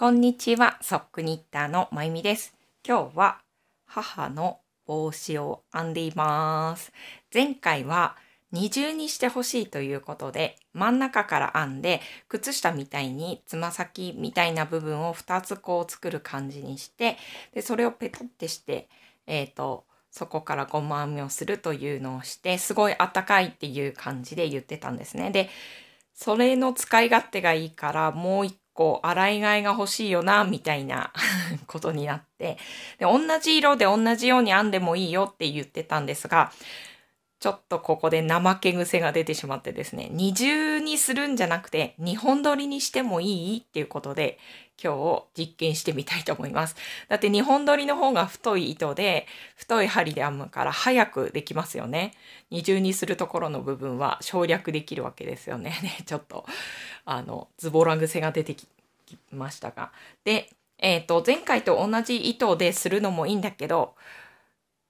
こんにちは、ソックニッターのまゆみです。今日は母の帽子を編んでいます。前回は二重にしてほしいということで真ん中から編んで靴下みたいにつま先みたいな部分を2つこう作る感じにしてでそれをペトってして、えーと、そこからゴム編みをするというのをしてすごいあったかいっていう感じで言ってたんですね。でそれの使い勝手がいいからもう一こう、洗い替えが欲しいよな、みたいな ことになって、で、同じ色で同じように編んでもいいよって言ってたんですが、ちょっとここで怠け癖が出てしまってですね、二重にするんじゃなくて、二本取りにしてもいいっていうことで、今日実験してみたいと思います。だって2本取りの方が太い糸で、太い針で編むから早くできますよね。二重にするところの部分は省略できるわけですよね。ねちょっとあのズボラ癖が出てきましたがで、えーと、前回と同じ糸でするのもいいんだけど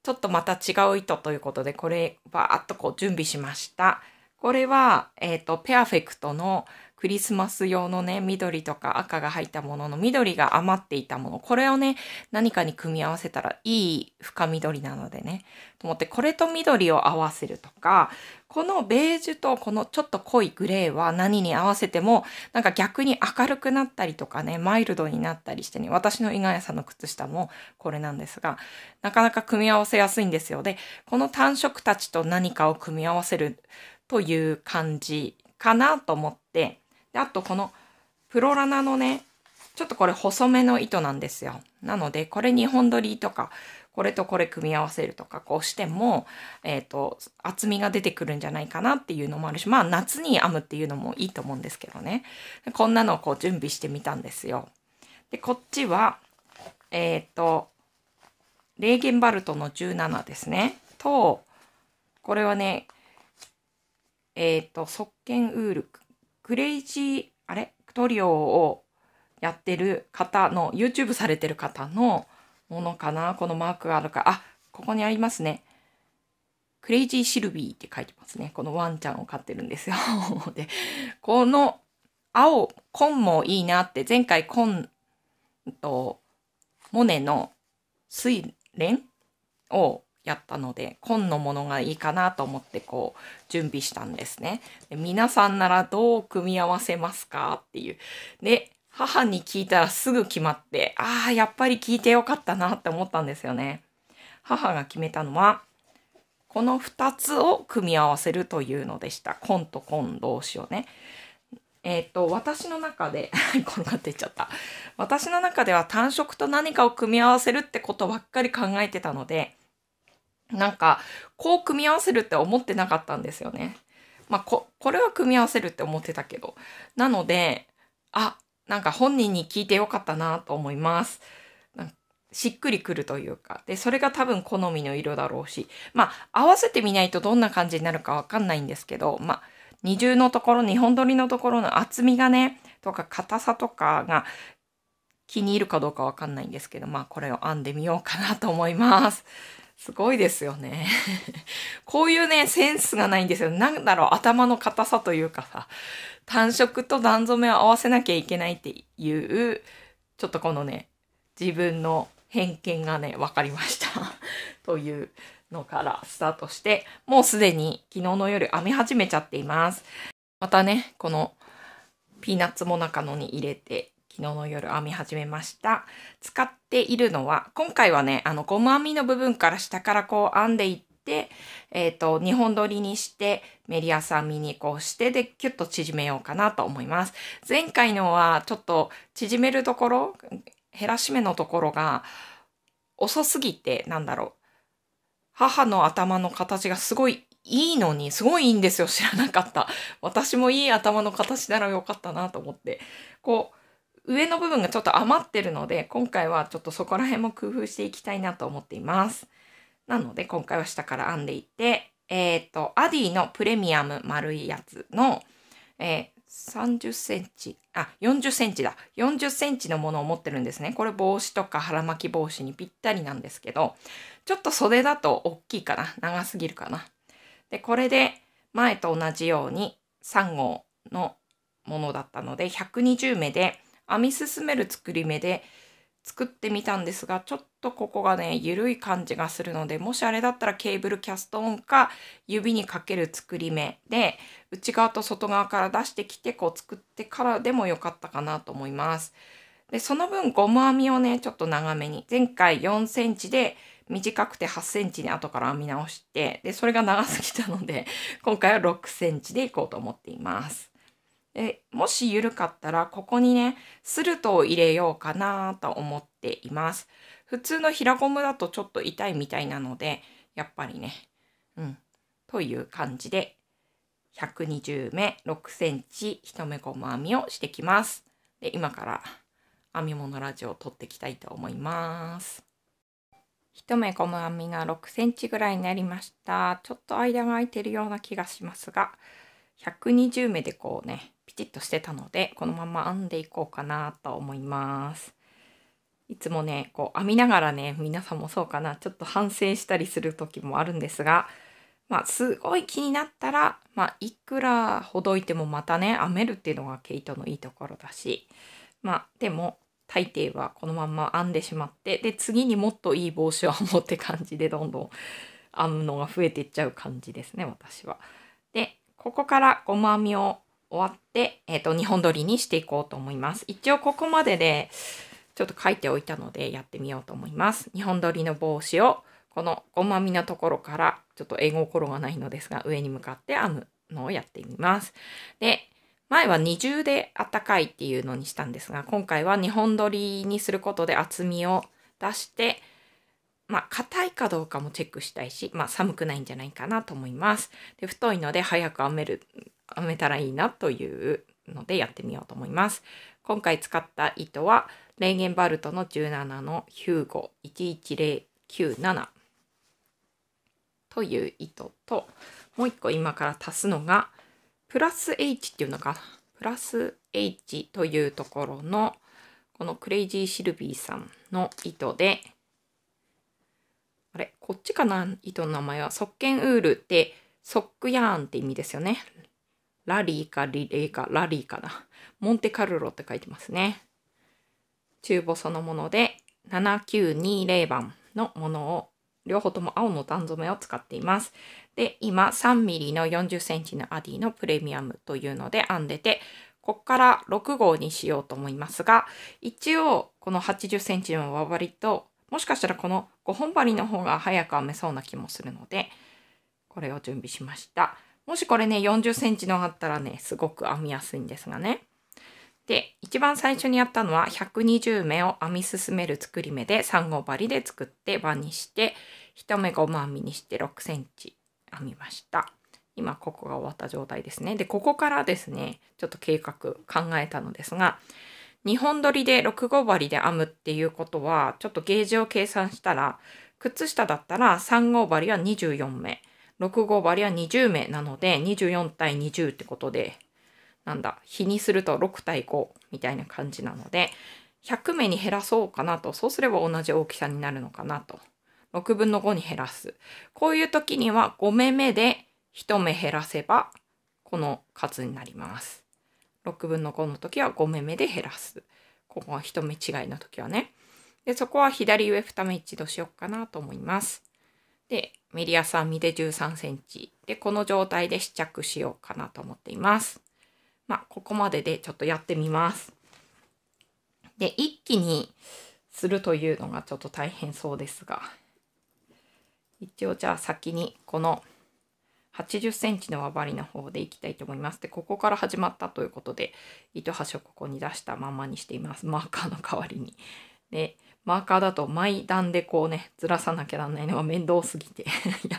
ちょっとまた違う糸ということでこれバーっとこう準備しましたこれは、えーとペアフェクトのクリスマス用のね、緑とか赤が入ったものの緑が余っていたもの、これをね、何かに組み合わせたらいい深緑なのでね、と思ってこれと緑を合わせるとか、このベージュとこのちょっと濃いグレーは何に合わせてもなんか逆に明るくなったりとかねマイルドになったりしてね私の伊賀屋さんの靴下もこれなんですがなかなか組み合わせやすいんですよでこの単色たちと何かを組み合わせるという感じかなと思ってであとこのプロラナのね、ちょっとこれ細めの糸なんですよ。なので、これ2本取りとか、これとこれ組み合わせるとか、こうしても、えっ、ー、と、厚みが出てくるんじゃないかなっていうのもあるし、まあ夏に編むっていうのもいいと思うんですけどね。こんなのをこう準備してみたんですよ。で、こっちは、えっ、ー、と、レーゲンバルトの17ですね。と、これはね、えっ、ー、と、側剣ウールクレイジー、あれトリオをやってる方の、YouTube されてる方のものかなこのマークがあるか。あ、ここにありますね。クレイジーシルビーって書いてますね。このワンちゃんを飼ってるんですよ。で、この青、紺もいいなって、前回紺とモネの睡蓮をやったので紺のものがいいかなと思ってこう準備したんですね。で皆さんならどう組み合わせますかっていう。で母に聞いたらすぐ決まってああやっぱり聞いてよかったなって思ったんですよね。母が決めたのはこの2つを組み合わせるというのでした。紺と紺同士をね。えっ、ー、と、私の中で転がっていっちゃった。私の中では単色と何かを組み合わせるってことばっかり考えてたので、なんか、こう組み合わせるって思ってなかったんですよね。まあ、こ、これは組み合わせるって思ってたけど。なので、あ、なんか本人に聞いてよかったなと思います。しっくりくるというか。で、それが多分好みの色だろうし。まあ、合わせてみないとどんな感じになるかわかんないんですけど、まあ、二重のところ、二本取りのところの厚みがね、とか硬さとかが気に入るかどうかわかんないんですけど、まあ、これを編んでみようかなと思います。すごいですよね。こういうね、センスがないんですよ。なんだろう、頭の硬さというかさ、単色と段染めを合わせなきゃいけないっていう、ちょっとこのね、自分の偏見がね、分かりました。というのからスタートして、もうすでに昨日の夜編み始めちゃっています。またね、このピーナッツモナカのに入れて昨日の夜編み始めました。使っているのは、今回はね、あの、ゴム編みの部分から下からこう編んでいって、えっ、ー、と、2本取りにして、メリアス編みにこうして、で、キュッと縮めようかなと思います。前回のは、ちょっと縮めるところ、減らし目のところが、遅すぎて、なんだろう。母の頭の形がすごいいいのに、すごいいいんですよ。知らなかった。私もいい頭の形ならよかったなと思って。こう、上の部分がちょっと余ってるので、今回はちょっとそこら辺も工夫していきたいなと思っています。なので、今回は下から編んでいって、えっ、ー、と、アディのプレミアム丸いやつの、えー、30センチ、あ、40センチだ。40センチのものを持ってるんですね。これ帽子とか腹巻き帽子にぴったりなんですけど、ちょっと袖だと大きいかな。長すぎるかな。で、これで前と同じように3号のものだったので、120目で、編み進める作り目で作ってみたんですが、ちょっとここがね、緩い感じがするので、もしあれだったらケーブルキャストオンか指にかける作り目で、内側と外側から出してきて、こう作ってからでもよかったかなと思います。で、その分ゴム編みをね、ちょっと長めに。前回4センチで短くて8センチに後から編み直して、で、それが長すぎたので、今回は6センチでいこうと思っています。でもし緩かったらここにねスルトを入れようかなと思っています普通の平ゴムだとちょっと痛いみたいなのでやっぱりねうんという感じで120目6センチ1目ゴム編みをしてきますで今から編み物ラジオを撮っていきたいと思います1目ゴム編みが6センチぐらいになりましたちょっと間が空いてるような気がしますが120目でこうねピチッとしてたのでこのまま編んでいこうかなと思います。いつもねこう編みながらね皆さんもそうかなちょっと反省したりする時もあるんですがまあすごい気になったら、まあ、いくらほどいてもまたね編めるっていうのが毛糸のいいところだしまあでも大抵はこのまんま編んでしまってで次にもっといい帽子を編もうって感じでどんどん編むのが増えていっちゃう感じですね私は。でここから細編みを終わって、えっ、ー、と、2本撮りにしていこうと思います。一応ここまでで、ちょっと書いておいたのでやってみようと思います。2本撮りの帽子を、このゴマみのところから、ちょっと英語頃がないのですが、上に向かって編むのをやってみます。で、前は二重であったかいっていうのにしたんですが、今回は2本撮りにすることで厚みを出して、まあ、硬いかどうかもチェックしたいし、まあ、寒くないんじゃないかなと思います。で、太いので早く編める編めたらいいなというのでやってみようと思います。今回使った糸はレーゲンバルトの17のヒューゴ11097という糸ともう一個今から足すのがプラス H っていうのかなプラス H というところのこのクレイジーシルビーさんの糸であれこっちかな糸の名前は、ソッウールって、ソックヤーンって意味ですよね。ラリーかリレーかラリーかな。モンテカルロって書いてますね。中母そのもので7920番のものを両方とも青の段染めを使っています。で、今 3mm の 40cm のアディのプレミアムというので編んでて、こっから6号にしようと思いますが、一応この 80cm の輪針と、もしかしたらこの5本針の方が早く編めそうな気もするので、これを準備しました。もしこれね、40センチのあったらね、すごく編みやすいんですがね。で、一番最初にやったのは120目を編み進める作り目で3号針で作って輪にして、1目ゴム編みにして6センチ編みました。今ここが終わった状態ですね。で、ここからですね、ちょっと計画考えたのですが、2本取りで6号針で編むっていうことは、ちょっとゲージを計算したら、靴下だったら3号針は24目。65割は20名なので、24対20ってことで、なんだ、比にすると6対5みたいな感じなので、100名に減らそうかなと、そうすれば同じ大きさになるのかなと。6分の5に減らす。こういう時には5目目で1目減らせば、この数になります。6分の5の時は5目目で減らす。ここは1目違いの時はね。で、そこは左上2目一度しようかなと思います。で、メディアさん身で13センチ。で、この状態で試着しようかなと思っています。まあ、ここまででちょっとやってみます。で、一気にするというのがちょっと大変そうですが、一応じゃあ先にこの80センチの輪針の方でいきたいと思います。で、ここから始まったということで、糸端をここに出したままにしています。マーカーの代わりに。で、マーカーだと毎段でこうね、ずらさなきゃなんないのが 面倒すぎて いや、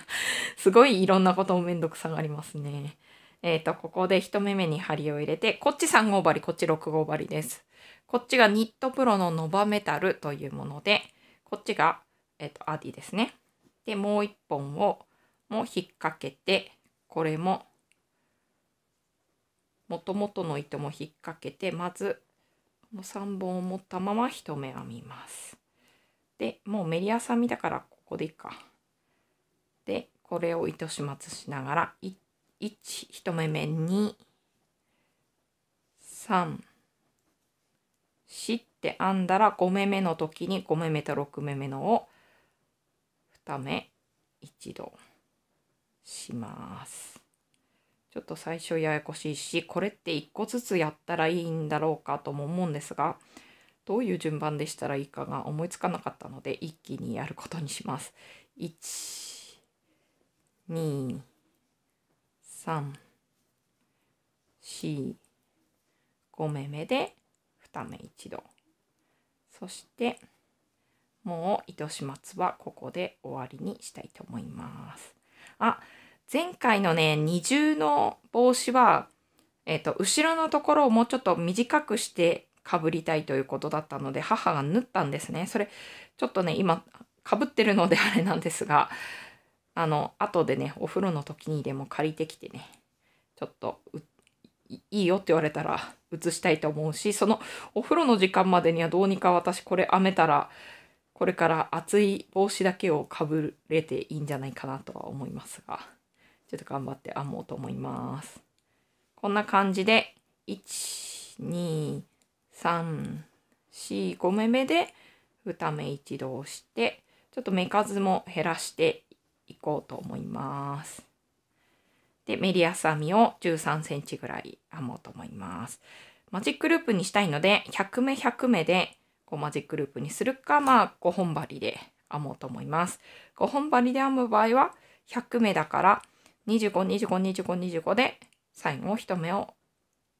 すごいいろんなこともめんどくさがりますね。えっ、ー、と、ここで1目目に針を入れて、こっち3号針、こっち6号針です。こっちがニットプロのノバメタルというもので、こっちが、えっ、ー、と、アディですね。で、もう1本を、も引っ掛けて、これも、もともとの糸も引っ掛けて、まずもう3本を持ったまま1目編みます。でもうメリアさん見たからここでいいか。でこれを糸始末しながら11目目に3 4って編んだら5目目の時に5目目と6目目のを2目一度します。ちょっと最初ややこしいし、これって1個ずつやったらいいんだろうかとも思うんですが、どういう順番でしたらいいかが思いつかなかったので、一気にやることにします。1、2、3、4、5目目で2目一度。そして、もう糸始末はここで終わりにしたいと思います。あ、前回のね、二重の帽子は、えっ、ー、と、後ろのところをもうちょっと短くしてかぶりたいということだったので、母が縫ったんですね。それ、ちょっとね、今、かぶってるのであれなんですが、あの、後でね、お風呂の時にでも借りてきてね、ちょっと、いいよって言われたら移したいと思うし、そのお風呂の時間までにはどうにか私これ編めたら、これから厚い帽子だけをかぶれていいんじゃないかなとは思いますが。ちょっと頑張って編もうと思います。こんな感じで、1、2、3、4、5目目で2目一度して、ちょっと目数も減らしていこうと思います。で、メリアス編みを13センチぐらい編もうと思います。マジックループにしたいので、100目100目でこうマジックループにするか、まあ5本針で編もうと思います。5本針で編む場合は100目だから252525 25 25で最後1目を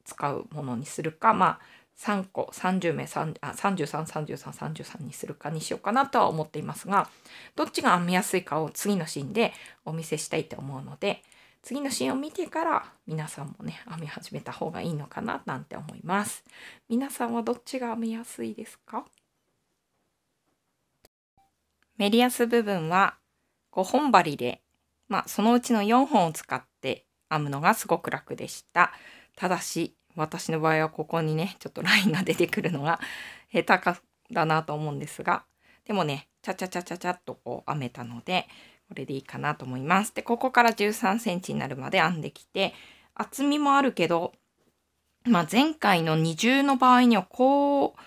使うものにするかまあ3個30名3あ333333にするかにしようかなとは思っていますがどっちが編みやすいかを次のシーンでお見せしたいと思うので次のシーンを見てから皆さんもね編み始めた方がいいのかななんて思います皆さんはどっちが編みやすいですかメィアス部分は5本針でまあ、そのうちの4本を使って編むのがすごく楽でした。ただし、私の場合はここにね、ちょっとラインが出てくるのが 下手かだなと思うんですが、でもね、ちゃちゃちゃちゃちゃっとこう編めたので、これでいいかなと思います。で、ここから13センチになるまで編んできて、厚みもあるけど、まあ、前回の二重の場合にはこう、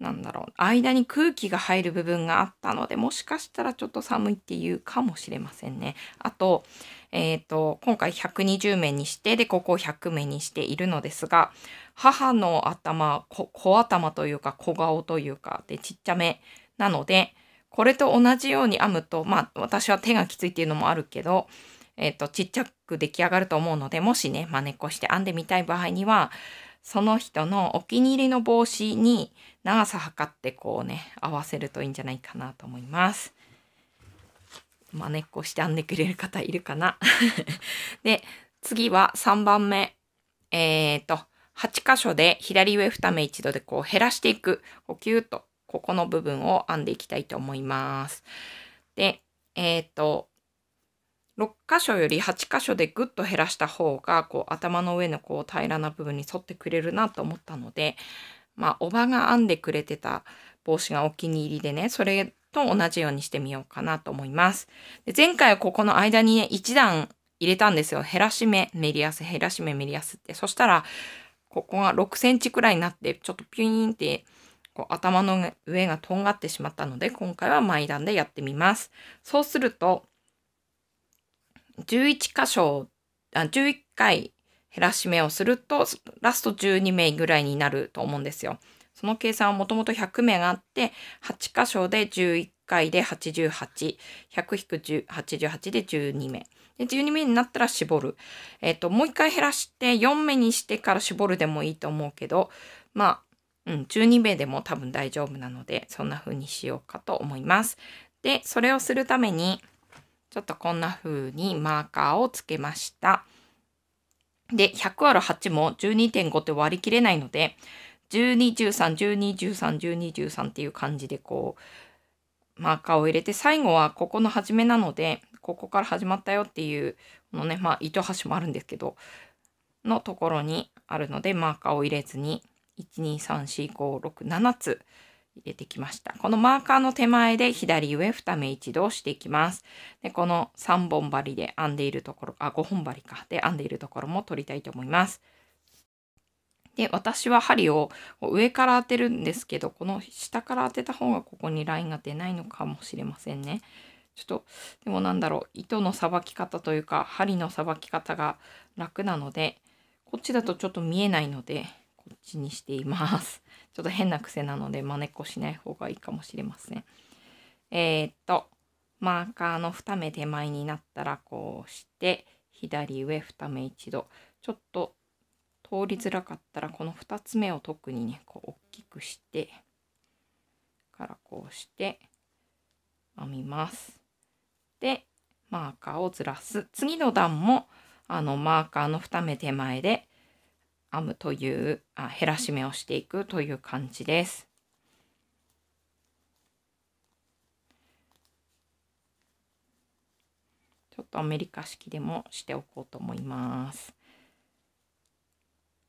なんだろう、間に空気が入る部分があったので、もしかしたらちょっと寒いっていうかもしれませんね。あと、えー、と、今回120目にして、で、ここを100名にしているのですが、母の頭、小頭というか小顔というか、で、ちっちゃめなので、これと同じように編むと、まあ、私は手がきついっていうのもあるけど、えー、と、ちっちゃく出来上がると思うので、もしね、真似っこして編んでみたい場合には、その人のお気に入りの帽子に長さ測ってこうね、合わせるといいんじゃないかなと思います。まねっこして編んでくれる方いるかな で、次は3番目。えっ、ー、と、8箇所で左上2目一度でこう減らしていく。こうキュッとここの部分を編んでいきたいと思います。で、えっ、ー、と、6箇所より8箇所でぐっと減らした方がこう頭の上のこう平らな部分に沿ってくれるなと思ったのでまあおばが編んでくれてた帽子がお気に入りでねそれと同じようにしてみようかなと思います。で前回はここの間にね1段入れたんですよ。減らし目メリアス減らし目メリアスって。そしたらここが6センチくらいになってちょっとピューンってこう頭の上がとんがってしまったので今回は前段でやってみます。そうすると11箇所、あ11回減らし目をすると、ラスト12名ぐらいになると思うんですよ。その計算はもともと100名があって、8箇所で11回で88、100-88で12名。で、12名になったら絞る。えっ、ー、と、もう一回減らして4名にしてから絞るでもいいと思うけど、まあ、うん、12名でも多分大丈夫なので、そんな風にしようかと思います。で、それをするために、ちょっとこんな風にマーカーをつけました。で、100ある8も12.5って割り切れないので、12、13、12、13、12、13っていう感じでこう、マーカーを入れて、最後はここの始めなので、ここから始まったよっていう、このね、まあ、糸端もあるんですけど、のところにあるので、マーカーを入れずに、1、2、3、4、5、6、7つ入れてきました。このマーカーの手前で左上2目一度していきます。で、この3本針で編んでいるところ、あ、5本針か。で編んでいるところも取りたいと思います。で、私は針を上から当てるんですけど、この下から当てた方がここにラインが出ないのかもしれませんね。ちょっと、でもなんだろう、糸のさばき方というか、針のさばき方が楽なので、こっちだとちょっと見えないので、こっちにしています。ちょっと変な癖なので真似っこしない方がいいかもしれません。えー、っと、マーカーの2目手前になったらこうして、左上2目一度。ちょっと通りづらかったらこの2つ目を特にね、こう大きくして、からこうして編みます。で、マーカーをずらす。次の段もあのマーカーの2目手前で編むというあ減らし目をしていくという感じです。ちょっとアメリカ式でもしておこうと思います。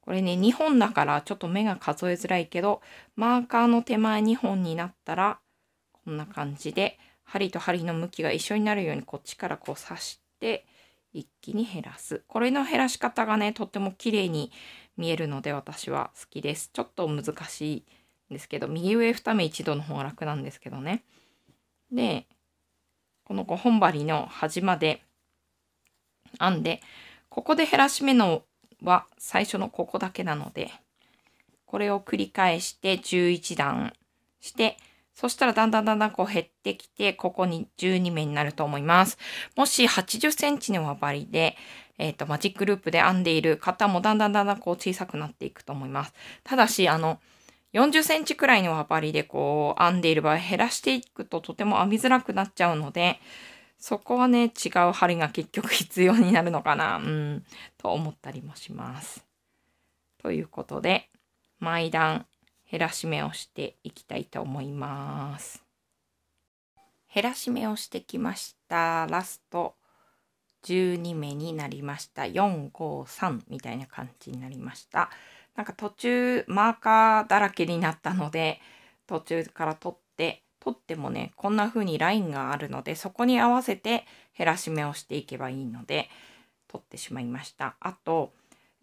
これね、2本だからちょっと目が数えづらいけど、マーカーの手前2本になったら、こんな感じで、針と針の向きが一緒になるようにこっちからこう刺して、一気に減らす。これの減らし方がね、とっても綺麗に見えるので私は好きです。ちょっと難しいんですけど、右上2目一度の方が楽なんですけどね。で、この5本針の端まで編んで、ここで減らし目のは最初のここだけなので、これを繰り返して11段して、そしたらだんだんだんだんこう減ってきて、ここに12目になると思います。もし80センチの輪針でえっ、ー、と、マジックループで編んでいる方もだんだんだんだんこう小さくなっていくと思います。ただし、あの、40センチくらいの輪針でこう編んでいる場合減らしていくととても編みづらくなっちゃうので、そこはね、違う針が結局必要になるのかな、うん、と思ったりもします。ということで、毎段減らし目をしていきたいと思います。減らし目をしてきました。ラスト12目になりました453みたいな感じになりましたなんか途中マーカーだらけになったので途中から取って取ってもねこんな風にラインがあるのでそこに合わせて減らし目をしていけばいいので取ってしまいましたあと,、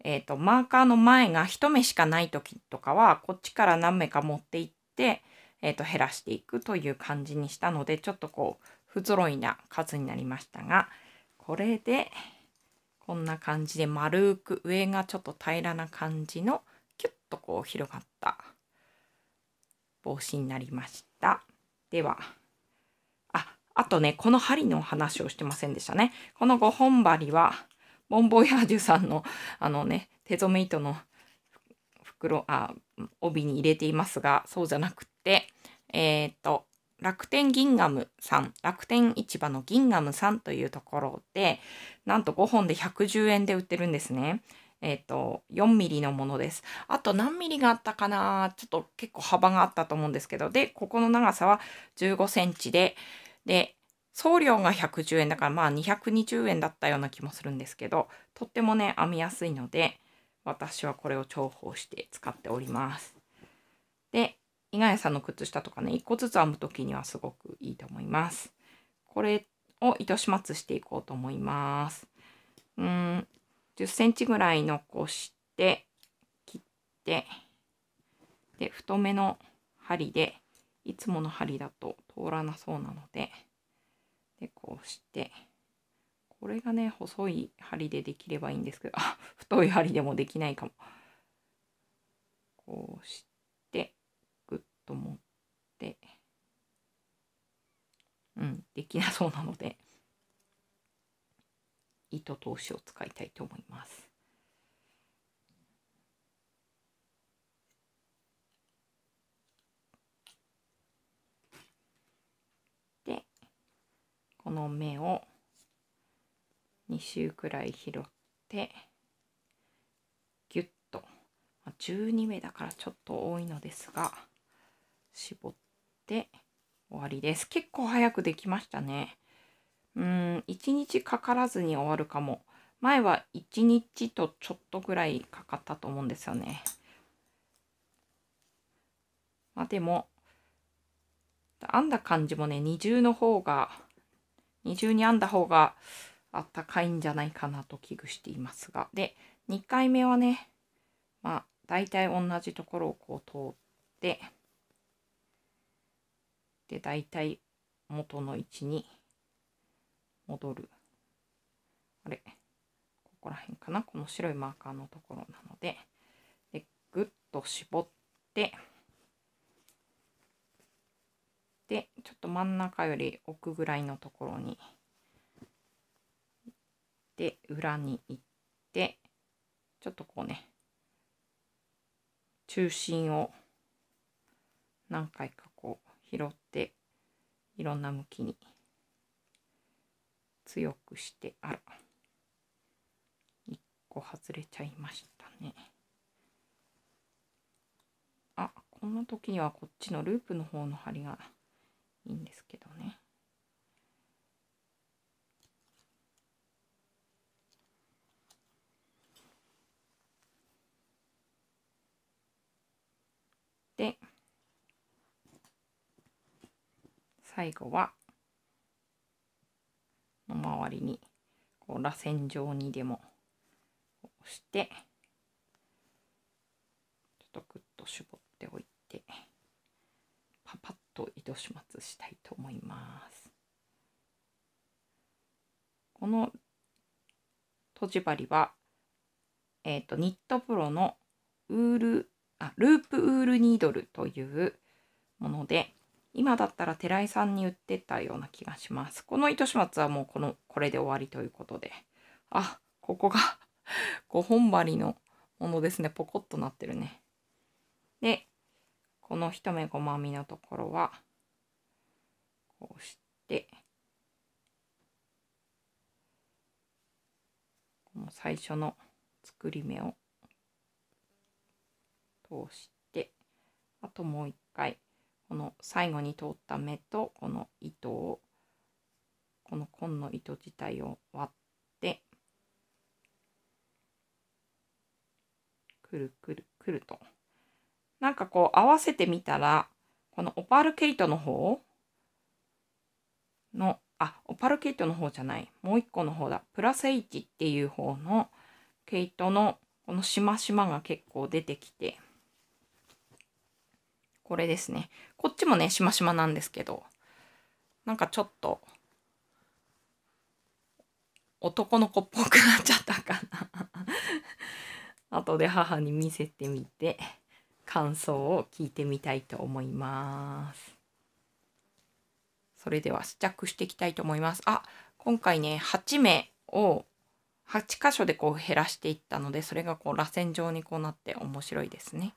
えーと、マーカーの前が1目しかない時とかはこっちから何目か持っていって、えーと減らしていくという感じにしたのでちょっとこう不揃いな数になりましたがこれでこんな感じで丸く上がちょっと平らな感じのキュッとこう広がった帽子になりました。では、あ、あとね、この針の話をしてませんでしたね。この5本針は、ボンボヤージュさんのあのね、手染め糸の袋、あ、帯に入れていますが、そうじゃなくて、えー、っと、楽天銀ガムさん、楽天市場の銀ガムさんというところで、なんと5本で110円で売ってるんですね。えっ、ー、と、4ミリのものです。あと何ミリがあったかなちょっと結構幅があったと思うんですけど、で、ここの長さは15センチで、で、送料が110円だからまあ220円だったような気もするんですけど、とってもね、編みやすいので、私はこれを重宝して使っております。で、以外さんの靴下とかね、1個ずつ編む時にはすごくいいと思います。これを糸始末していこうと思います。うん、10センチぐらい残して、切って、で、太めの針で、いつもの針だと通らなそうなので、で、こうして、これがね、細い針でできればいいんですけど、あ、太い針でもできないかも。こうして、と思って、うん、できなそうなので、糸通しを使いたいと思います。で、この目を2周くらい拾って、ギュッと、12目だからちょっと多いのですが、絞って終わりです。結構早くできましたね。うーん、1日かからずに終わるかも。前は1日とちょっとぐらいかかったと思うんですよね。まあでも、編んだ感じもね、二重の方が、二重に編んだ方があったかいんじゃないかなと危惧していますが。で、2回目はね、まあ大体同じところをこう通って、で大体元の位置に戻るあれここら辺かなこの白いマーカーのところなのででぐっと絞ってでちょっと真ん中より奥ぐらいのところにで裏に行ってちょっとこうね中心を何回か拾っていろんな向きに強くしてあら1個外れちゃいましたねあこんな時にはこっちのループの方の針がいいんですけどね最後はの周りにこう螺旋状にでもしてちょっとグッと絞っておいてパパッと糸始末したいと思います。このとじ針は、えーとニットプロのウールあループウールニードルというもので今だったら寺井さんに売ってたような気がします。この糸始末はもうこの、これで終わりということで。あ、ここが5 本針のものですね。ポコッとなってるね。で、この1目細編みのところは、こうして、この最初の作り目を通して、あともう一回この最後に通った目とこの糸をこの紺の糸自体を割ってくるくるくるとなんかこう合わせてみたらこのオパール毛糸の方のあオパール毛糸の方じゃないもう一個の方だプラス H っていう方の毛糸のこのしましまが結構出てきてこれですね。こっちもね、しましまなんですけど、なんかちょっと、男の子っぽくなっちゃったかな 後で母に見せてみて、感想を聞いてみたいと思います。それでは試着していきたいと思います。あ、今回ね、8名を8箇所でこう減らしていったので、それがこう螺旋状にこうなって面白いですね。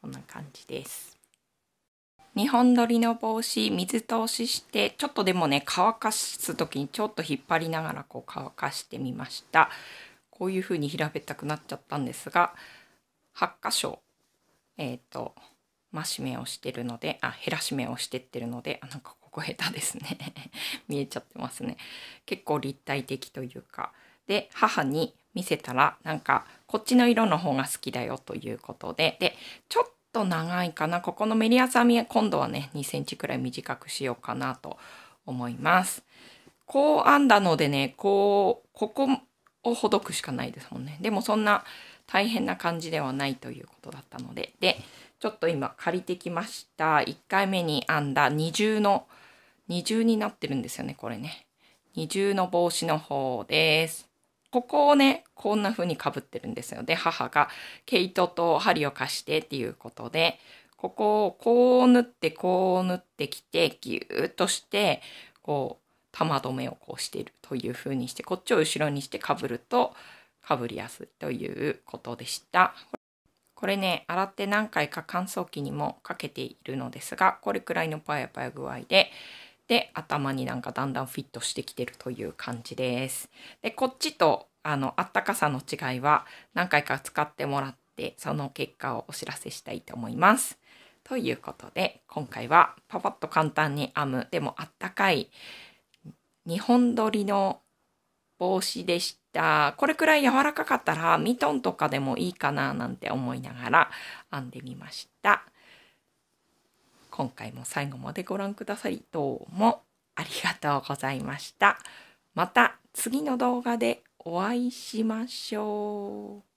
こんな感じです2本取りの帽子水通ししてちょっとでもね乾かす時にちょっと引っ張りながらこう乾かしてみましたこういう風に平べったくなっちゃったんですが8箇所えっ、ー、と増し目をしてるのであ減らし目をしてってるのであなんかここ下手ですね 見えちゃってますね結構立体的というかで母に見せたらなんかこっちの色の方が好きだよということで、で、ちょっと長いかな。ここのメリアサミ今度はね、2センチくらい短くしようかなと思います。こう編んだのでね、こう、ここをほどくしかないですもんね。でもそんな大変な感じではないということだったので、で、ちょっと今借りてきました。1回目に編んだ二重の、二重になってるんですよね、これね。二重の帽子の方です。ここをね、こんな風にかぶってるんですよ。で、母が毛糸と針を貸してっていうことで、ここをこう縫ってこう縫ってきて、ぎゅーっとして、こう、玉止めをこうしているという風にして、こっちを後ろにしてかぶると、かぶりやすいということでした。これね、洗って何回か乾燥機にもかけているのですが、これくらいのパヤパヤ具合で、で頭になんかだんだんフィットしてきてるという感じです。でこっちとあのあったかさの違いは何回か使ってもらってその結果をお知らせしたいと思います。ということで今回はパパッと簡単に編むでもあったかい2本撮りの帽子でした。これくらい柔らかかったらミトンとかでもいいかななんて思いながら編んでみました。今回も最後までご覧くださりどうもありがとうございました。また次の動画でお会いしましょう。